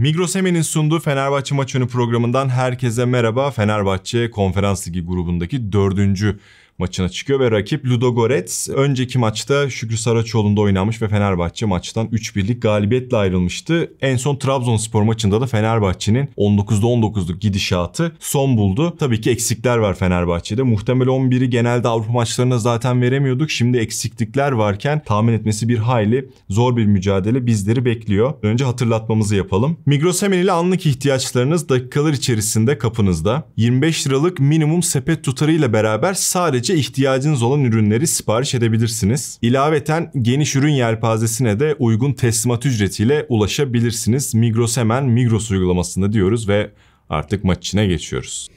Migros Eme'nin sunduğu Fenerbahçe maç önü programından herkese merhaba. Fenerbahçe Konferans Ligi grubundaki dördüncü maçına çıkıyor ve rakip Ludogorets önceki maçta Şükrü Saraçoğlu'nda oynamış ve Fenerbahçe maçtan 3-1'lik galibiyetle ayrılmıştı. En son Trabzonspor maçında da Fenerbahçe'nin 19'da 19'luk gidişatı son buldu. Tabii ki eksikler var Fenerbahçe'de. Muhtemel 11'i genelde Avrupa maçlarına zaten veremiyorduk. Şimdi eksiklikler varken tahmin etmesi bir hayli zor bir mücadele bizleri bekliyor. Önce hatırlatmamızı yapalım. Migros Hemen ile anlık ihtiyaçlarınız dakikalar içerisinde kapınızda. 25 liralık minimum sepet tutarıyla beraber sadece müddetçe ihtiyacınız olan ürünleri sipariş edebilirsiniz. İlaveten geniş ürün yelpazesine de uygun teslimat ücretiyle ulaşabilirsiniz. Migros hemen Migros uygulamasında diyoruz ve artık maç içine geçiyoruz.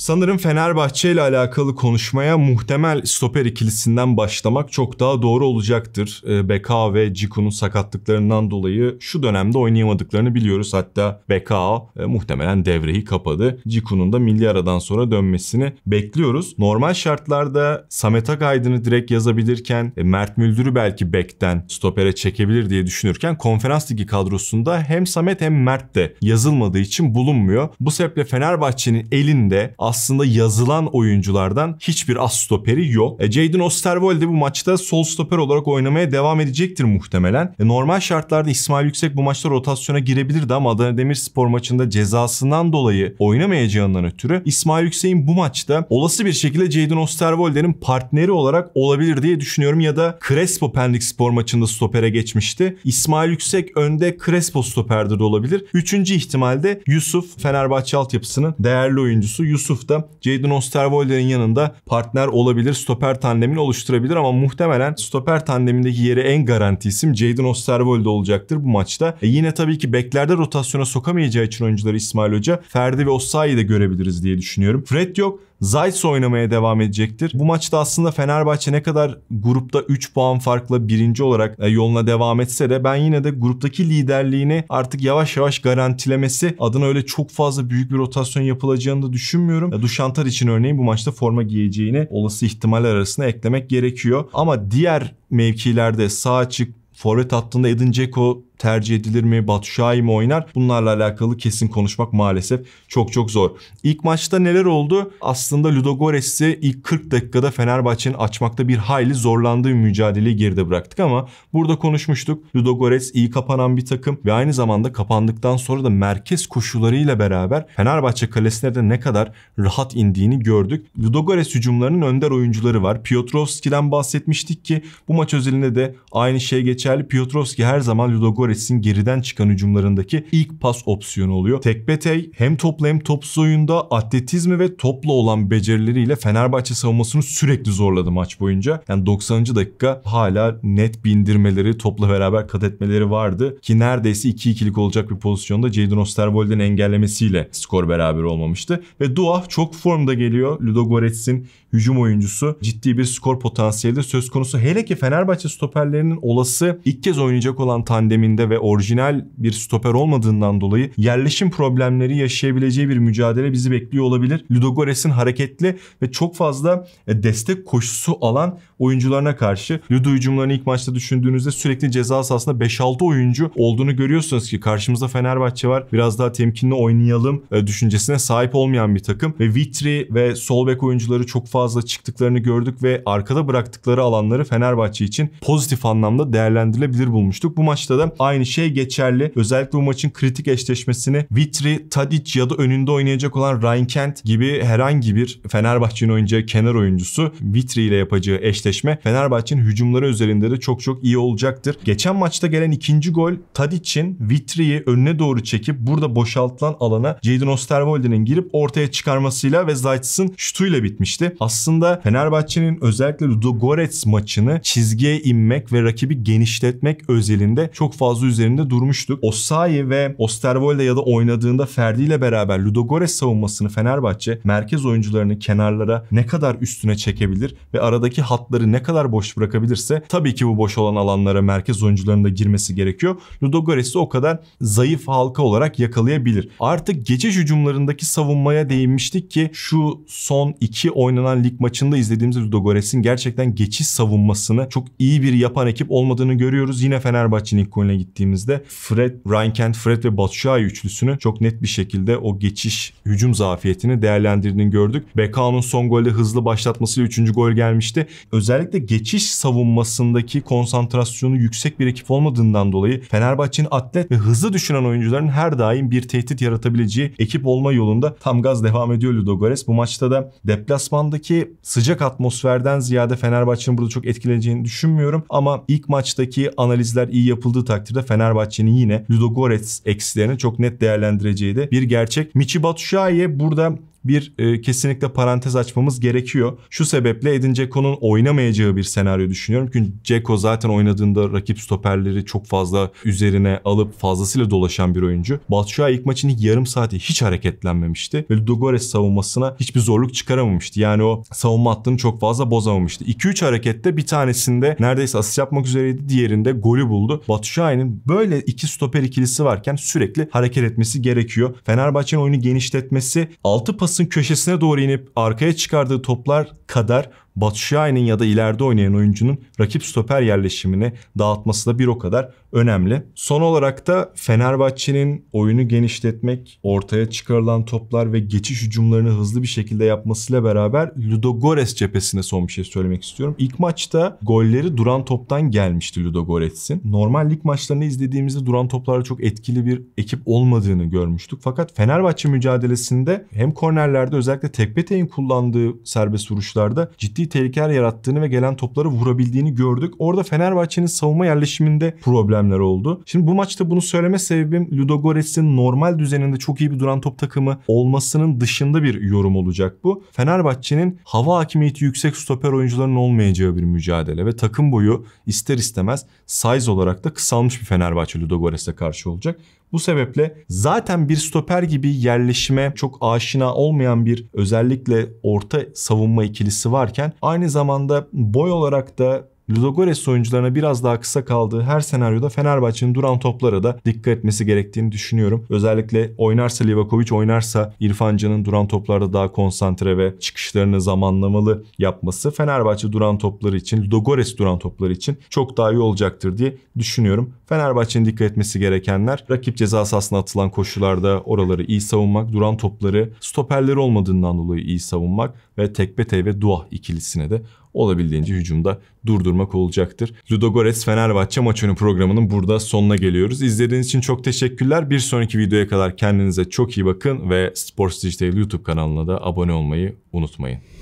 Sanırım Fenerbahçe ile alakalı konuşmaya muhtemel stoper ikilisinden başlamak çok daha doğru olacaktır. Ee, Beka ve Ciku'nun sakatlıklarından dolayı şu dönemde oynayamadıklarını biliyoruz. Hatta Beka e, muhtemelen devreyi kapadı. Ciku'nun da milli aradan sonra dönmesini bekliyoruz. Normal şartlarda Samet Akaydın'ı direkt yazabilirken e, Mert Müldür'ü belki bekten stopere çekebilir diye düşünürken konferans ligi kadrosunda hem Samet hem Mert de yazılmadığı için bulunmuyor. Bu sebeple Fenerbahçe'nin elinde aslında yazılan oyunculardan hiçbir as stoperi yok. E, Jaden de bu maçta sol stoper olarak oynamaya devam edecektir muhtemelen. E, normal şartlarda İsmail Yüksek bu maçta rotasyona girebilirdi ama Adana Demirspor maçında cezasından dolayı oynamayacağından ötürü İsmail Yüksek'in bu maçta olası bir şekilde Jaden Osterwolde'nin partneri olarak olabilir diye düşünüyorum ya da Crespo Pendik Spor maçında stopere geçmişti. İsmail Yüksek önde Crespo stoperde de olabilir. Üçüncü ihtimalde Yusuf Fenerbahçe altyapısının değerli oyuncusu Yusuf Yusuf da Jadon Osterwolder'in yanında partner olabilir, stoper tandemini oluşturabilir ama muhtemelen stoper tandemindeki yeri en garanti isim Jadon Osterwolde olacaktır bu maçta. E yine tabii ki beklerde rotasyona sokamayacağı için oyuncuları İsmail Hoca, Ferdi ve Osayi'yi de görebiliriz diye düşünüyorum. Fred yok. Zayt's oynamaya devam edecektir. Bu maçta aslında Fenerbahçe ne kadar grupta 3 puan farkla birinci olarak e, yoluna devam etse de ben yine de gruptaki liderliğini artık yavaş yavaş garantilemesi adına öyle çok fazla büyük bir rotasyon yapılacağını da düşünmüyorum. E, Duşantar için örneğin bu maçta forma giyeceğini olası ihtimaller arasında eklemek gerekiyor. Ama diğer mevkilerde sağ açık, forvet hattında Edin Dzeko tercih edilir mi? Batuşay mı oynar? Bunlarla alakalı kesin konuşmak maalesef çok çok zor. İlk maçta neler oldu? Aslında Ludogorets'i ilk 40 dakikada Fenerbahçe'nin açmakta bir hayli zorlandığı mücadeleyi geride bıraktık ama burada konuşmuştuk. Ludogorets iyi kapanan bir takım ve aynı zamanda kapandıktan sonra da merkez koşullarıyla beraber Fenerbahçe kalesine de ne kadar rahat indiğini gördük. Ludogorets hücumlarının önder oyuncuları var. Piotrowski'den bahsetmiştik ki bu maç özelinde de aynı şey geçerli. Piotrowski her zaman Ludogorets Goretz'in geriden çıkan hücumlarındaki ilk pas opsiyonu oluyor. Tekbetey hem topla hem topsuz oyunda atletizmi ve topla olan becerileriyle Fenerbahçe savunmasını sürekli zorladı maç boyunca. Yani 90. dakika hala net bindirmeleri, topla beraber kat etmeleri vardı ki neredeyse 2-2'lik olacak bir pozisyonda Jadon Osterwold'in engellemesiyle skor beraber olmamıştı. Ve Duah çok formda geliyor. Ludo Goretz'in hücum oyuncusu ciddi bir skor potansiyeli söz konusu. Hele ki Fenerbahçe stoperlerinin olası ilk kez oynayacak olan tandeminde rolünde ve orijinal bir stoper olmadığından dolayı yerleşim problemleri yaşayabileceği bir mücadele bizi bekliyor olabilir. Ludogorets'in hareketli ve çok fazla e, destek koşusu alan oyuncularına karşı Ludo hücumlarını ilk maçta düşündüğünüzde sürekli ceza sahasında 5-6 oyuncu olduğunu görüyorsunuz ki karşımızda Fenerbahçe var. Biraz daha temkinli oynayalım e, düşüncesine sahip olmayan bir takım ve Vitri ve sol bek oyuncuları çok fazla çıktıklarını gördük ve arkada bıraktıkları alanları Fenerbahçe için pozitif anlamda değerlendirilebilir bulmuştuk. Bu maçta da aynı şey geçerli. Özellikle bu maçın kritik eşleşmesini Vitri, Tadic ya da önünde oynayacak olan Ryan Kent gibi herhangi bir Fenerbahçe'nin oynayacağı kenar oyuncusu Vitri ile yapacağı eşleşme Fenerbahçe'nin hücumları üzerinde de çok çok iyi olacaktır. Geçen maçta gelen ikinci gol Tadic'in Vitri'yi önüne doğru çekip burada boşaltılan alana Jadon Osterwolde'nin girip ortaya çıkarmasıyla ve Zayt'sın şutuyla bitmişti. Aslında Fenerbahçe'nin özellikle Ludogorets maçını çizgiye inmek ve rakibi genişletmek özelinde çok fazla fazla üzerinde durmuştuk. Osayi ve Osterwolde ya da oynadığında Ferdi ile beraber Ludogorets savunmasını Fenerbahçe merkez oyuncularını kenarlara ne kadar üstüne çekebilir ve aradaki hatları ne kadar boş bırakabilirse tabii ki bu boş olan alanlara merkez oyuncularının da girmesi gerekiyor. Ludogorets'i o kadar zayıf halka olarak yakalayabilir. Artık geçiş hücumlarındaki savunmaya değinmiştik ki şu son iki oynanan lig maçında izlediğimiz Ludogorets'in gerçekten geçiş savunmasını çok iyi bir yapan ekip olmadığını görüyoruz. Yine Fenerbahçe'nin ilk golüne gittiğimizde Fred, Ryan Fred ve Batshuayi üçlüsünü çok net bir şekilde o geçiş hücum zafiyetini değerlendirdiğini gördük. Beckham'ın son golde hızlı başlatmasıyla üçüncü gol gelmişti. Özellikle geçiş savunmasındaki konsantrasyonu yüksek bir ekip olmadığından dolayı Fenerbahçe'nin atlet ve hızlı düşünen oyuncuların her daim bir tehdit yaratabileceği ekip olma yolunda tam gaz devam ediyor Ludo Bu maçta da deplasmandaki sıcak atmosferden ziyade Fenerbahçe'nin burada çok etkileneceğini düşünmüyorum ama ilk maçtaki analizler iyi yapıldığı takdirde alternatifte Fenerbahçe'nin yine Ludogorets eksilerini çok net değerlendireceği de bir gerçek. Michi Batshuayi burada bir e, kesinlikle parantez açmamız gerekiyor. Şu sebeple Edin Dzeko'nun oynamayacağı bir senaryo düşünüyorum. Çünkü Dzeko zaten oynadığında rakip stoperleri çok fazla üzerine alıp fazlasıyla dolaşan bir oyuncu. Batshuayi ilk maçın ilk yarım saati hiç hareketlenmemişti. Ve Ludogorets savunmasına hiçbir zorluk çıkaramamıştı. Yani o savunma hattını çok fazla bozamamıştı. 2-3 harekette bir tanesinde neredeyse asist yapmak üzereydi. Diğerinde golü buldu. Batshuayi'nin böyle iki stoper ikilisi varken sürekli hareket etmesi gerekiyor. Fenerbahçe'nin oyunu genişletmesi 6 pas Thomas'ın köşesine doğru inip arkaya çıkardığı toplar kadar Batshuayi'nin ya da ileride oynayan oyuncunun rakip stoper yerleşimini dağıtması da bir o kadar önemli. Son olarak da Fenerbahçe'nin oyunu genişletmek, ortaya çıkarılan toplar ve geçiş hücumlarını hızlı bir şekilde yapmasıyla beraber Ludogorets cephesine son bir şey söylemek istiyorum. İlk maçta golleri duran toptan gelmişti Ludogorets'in. Normal lig maçlarını izlediğimizde duran toplarla çok etkili bir ekip olmadığını görmüştük. Fakat Fenerbahçe mücadelesinde hem kornerlerde özellikle Tekbete'nin kullandığı serbest vuruşlarda ciddi ciddi tehlikeler yarattığını ve gelen topları vurabildiğini gördük. Orada Fenerbahçe'nin savunma yerleşiminde problemler oldu. Şimdi bu maçta bunu söyleme sebebim Ludogorets'in normal düzeninde çok iyi bir duran top takımı olmasının dışında bir yorum olacak bu. Fenerbahçe'nin hava hakimiyeti yüksek stoper oyuncuların olmayacağı bir mücadele ve takım boyu ister istemez size olarak da kısalmış bir Fenerbahçe Ludogorets'e karşı olacak. Bu sebeple zaten bir stoper gibi yerleşime çok aşina olmayan bir özellikle orta savunma ikilisi varken aynı zamanda boy olarak da Ludogorets oyuncularına biraz daha kısa kaldığı her senaryoda Fenerbahçe'nin duran toplara da dikkat etmesi gerektiğini düşünüyorum. Özellikle oynarsa Livakovic oynarsa İrfancan'ın duran toplarda daha konsantre ve çıkışlarını zamanlamalı yapması Fenerbahçe duran topları için, Ludogorets duran topları için çok daha iyi olacaktır diye düşünüyorum. Fenerbahçe'nin dikkat etmesi gerekenler rakip ceza sahasına atılan koşularda oraları iyi savunmak, duran topları stoperleri olmadığından dolayı iyi savunmak ve tekbetey ve dua ikilisine de olabildiğince hücumda durdurmak olacaktır. Ludogorets Fenerbahçe maç önü programının burada sonuna geliyoruz. İzlediğiniz için çok teşekkürler. Bir sonraki videoya kadar kendinize çok iyi bakın ve Sports Digital YouTube kanalına da abone olmayı unutmayın.